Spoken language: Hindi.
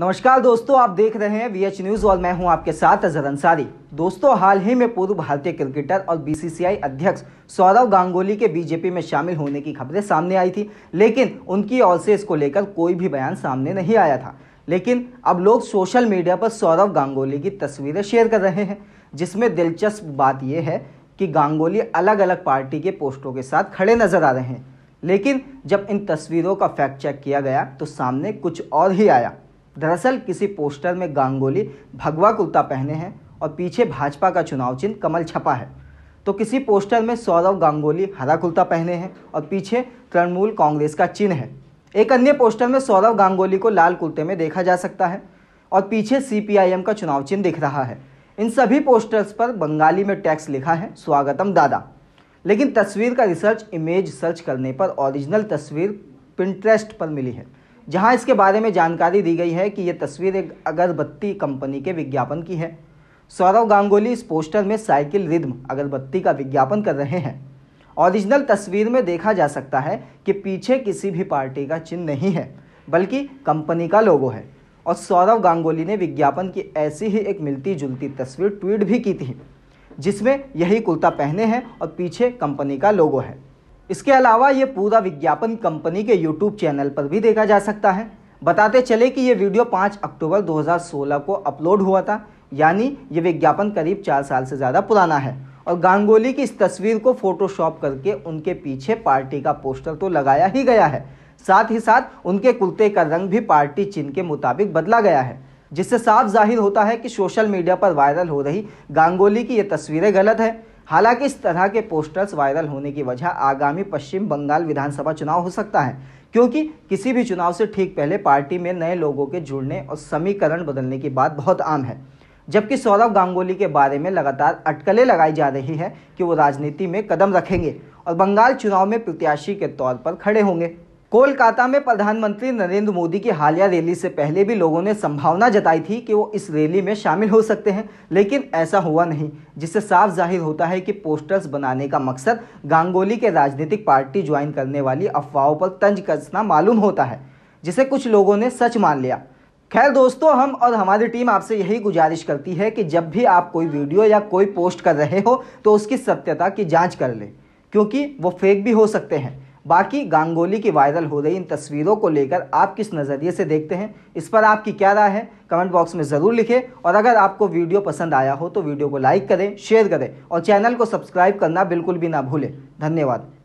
नमस्कार दोस्तों आप देख रहे हैं वीएच न्यूज और मैं हूं आपके साथ अजहर अंसारी दोस्तों हाल ही में पूर्व भारतीय क्रिकेटर और बीसीसीआई अध्यक्ष सौरव गांगुली के बीजेपी में शामिल होने की खबरें सामने आई थी लेकिन उनकी ओर से इसको लेकर कोई भी बयान सामने नहीं आया था लेकिन अब लोग सोशल मीडिया पर सौरव गांगोली की तस्वीरें शेयर कर रहे हैं जिसमें दिलचस्प बात यह है कि गांगोली अलग अलग पार्टी के पोस्टों के साथ खड़े नजर आ रहे हैं लेकिन जब इन तस्वीरों का फैक्ट चेक किया गया तो सामने कुछ और ही आया दरअसल किसी पोस्टर में गांगुली भगवा कुर्ता पहने हैं और पीछे भाजपा का चुनाव चिन्ह कमल छपा है तो किसी पोस्टर में सौरव गांगुली हरा कुर्ता पहने हैं और पीछे तृणमूल कांग्रेस का चिन्ह है एक अन्य पोस्टर में सौरव गांगुली को लाल कुर्ते में देखा जा सकता है और पीछे सी का चुनाव चिन्ह दिख रहा है इन सभी पोस्टर्स पर बंगाली में टैक्स लिखा है स्वागतम दादा लेकिन तस्वीर का रिसर्च इमेज सर्च करने पर ओरिजिनल तस्वीर पिंट्रेस्ट पर मिली है जहां इसके बारे में जानकारी दी गई है कि ये तस्वीर एक अगरबत्ती कंपनी के विज्ञापन की है सौरव गांगुली इस पोस्टर में साइकिल रिद्म अगरबत्ती का विज्ञापन कर रहे हैं ओरिजिनल तस्वीर में देखा जा सकता है कि पीछे किसी भी पार्टी का चिन्ह नहीं है बल्कि कंपनी का लोगो है और सौरव गांगुली ने विज्ञापन की ऐसी ही एक मिलती जुलती तस्वीर ट्वीट भी की थी जिसमें यही कुर्ता पहने हैं और पीछे कंपनी का लोगो है इसके अलावा ये पूरा विज्ञापन कंपनी के यूट्यूब चैनल पर भी देखा जा सकता है बताते चले कि ये वीडियो 5 अक्टूबर 2016 को अपलोड हुआ था यानी ये विज्ञापन करीब चार साल से ज़्यादा पुराना है और गांगोली की इस तस्वीर को फोटोशॉप करके उनके पीछे पार्टी का पोस्टर तो लगाया ही गया है साथ ही साथ उनके कुर्ते का रंग भी पार्टी चिन्ह के मुताबिक बदला गया है जिससे साफ जाहिर होता है कि सोशल मीडिया पर वायरल हो रही गांगोली की ये तस्वीरें गलत है हालांकि इस तरह के पोस्टर्स वायरल होने की वजह आगामी पश्चिम बंगाल विधानसभा चुनाव हो सकता है क्योंकि किसी भी चुनाव से ठीक पहले पार्टी में नए लोगों के जुड़ने और समीकरण बदलने की बात बहुत आम है जबकि सौरभ गांगोली के बारे में लगातार अटकलें लगाई जा रही है कि वो राजनीति में कदम रखेंगे और बंगाल चुनाव में प्रत्याशी के तौर पर खड़े होंगे कोलकाता में प्रधानमंत्री नरेंद्र मोदी की हालिया रैली से पहले भी लोगों ने संभावना जताई थी कि वो इस रैली में शामिल हो सकते हैं लेकिन ऐसा हुआ नहीं जिससे साफ जाहिर होता है कि पोस्टर्स बनाने का मकसद गांगोली के राजनीतिक पार्टी ज्वाइन करने वाली अफवाहों पर तंज कसना मालूम होता है जिसे कुछ लोगों ने सच मान लिया खैर दोस्तों हम और हमारी टीम आपसे यही गुजारिश करती है कि जब भी आप कोई वीडियो या कोई पोस्ट कर रहे हो तो उसकी सत्यता की जाँच कर लें क्योंकि वो फेक भी हो सकते हैं बाकी गांगोली की वायरल हो रही इन तस्वीरों को लेकर आप किस नज़रिए से देखते हैं इस पर आपकी क्या राय है कमेंट बॉक्स में ज़रूर लिखें और अगर आपको वीडियो पसंद आया हो तो वीडियो को लाइक करें शेयर करें और चैनल को सब्सक्राइब करना बिल्कुल भी ना भूलें धन्यवाद